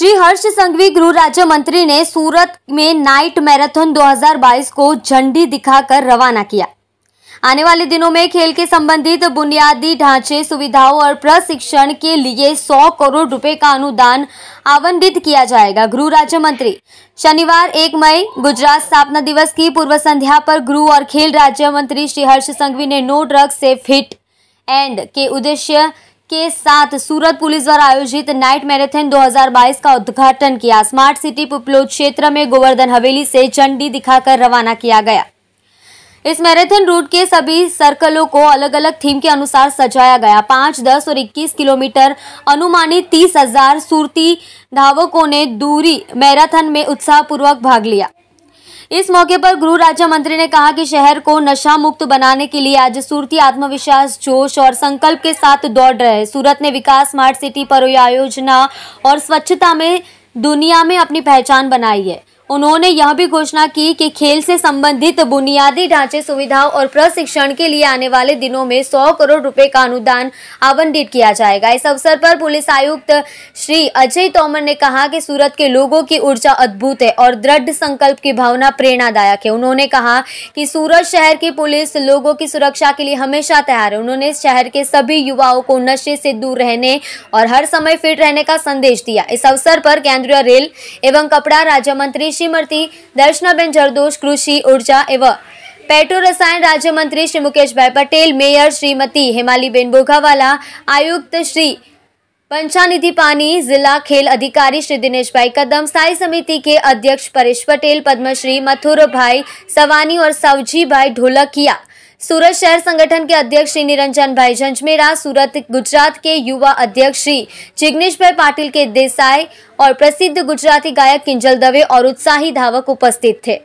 श्री हर्ष संघवी गृह राज्य मंत्री ने सूरत में नाइट मैराथन 2022 को झंडी दिखाकर रवाना किया आने वाले दिनों में खेल के संबंधित बुनियादी ढांचे सुविधाओं और प्रशिक्षण के लिए 100 करोड़ रुपए का अनुदान आवंटित किया जाएगा गृह राज्य मंत्री शनिवार 1 मई गुजरात स्थापना दिवस की पूर्व संध्या पर गृह और खेल राज्य मंत्री श्री हर्ष संघवी ने नो ड्रग्स से फिट एंड के उद्देश्य के साथ सूरत पुलिस द्वारा आयोजित नाइट मैराथन 2022 का उद्घाटन किया स्मार्ट सिटी पुपलोद क्षेत्र में गोवर्धन हवेली से चंडी दिखाकर रवाना किया गया इस मैराथन रूट के सभी सर्कलों को अलग अलग थीम के अनुसार सजाया गया पाँच दस और इक्कीस किलोमीटर अनुमानित तीस हजार सूरती धावकों ने दूरी मैराथन में उत्साहपूर्वक भाग लिया इस मौके पर गृह राज्य मंत्री ने कहा कि शहर को नशा मुक्त बनाने के लिए आज सूरती आत्मविश्वास जोश और संकल्प के साथ दौड़ रहे सूरत ने विकास स्मार्ट सिटी पर योजना और स्वच्छता में दुनिया में अपनी पहचान बनाई है उन्होंने यह भी घोषणा की कि खेल से संबंधित बुनियादी ढांचे सुविधाओं और प्रशिक्षण के लिए आने वाले दिनों में 100 करोड़ रुपए का अनुदान आवंटित किया जाएगा इस अवसर पर पुलिस आयुक्त श्री अजय तोमर ने कहा कि सूरत के लोगों की ऊर्जा अद्भुत है और दृढ़ संकल्प की भावना प्रेरणादायक है उन्होंने कहा कि सूरत शहर की पुलिस लोगों की सुरक्षा के लिए हमेशा तैयार है उन्होंने शहर के सभी युवाओं को नशे से दूर रहने और हर समय फिट रहने का संदेश दिया इस अवसर पर केंद्रीय रेल एवं कपड़ा राज्य मंत्री શિમરતી દર્શનાબેન જરદોશ કૃષિ ઉર્જા એવં પેટ્રો રસાયણ રાજ્યમંત્રી શ્રી મુકેશભાઈ પટેલ મેયર શ્રીમતી હેમાલીબેન बोघावाला आयुक्त श्री पंचानिधि पानी जिला खेल अधिकारी श्री दिनेश भाई कदम स्थायी समिति के अध्यक्ष परेश पटेल पद्मश्री मथुर भाई सवानी और सवजी भाई ढोलकिया सूरत शहर संगठन के अध्यक्ष श्री निरंजन भाई झंझमेरा सूरत गुजरात के युवा अध्यक्ष श्री जिग्नेश भाई पाटिल के देसाई और प्रसिद्ध गुजराती गायक किंजल दवे और उत्साही धावक उपस्थित थे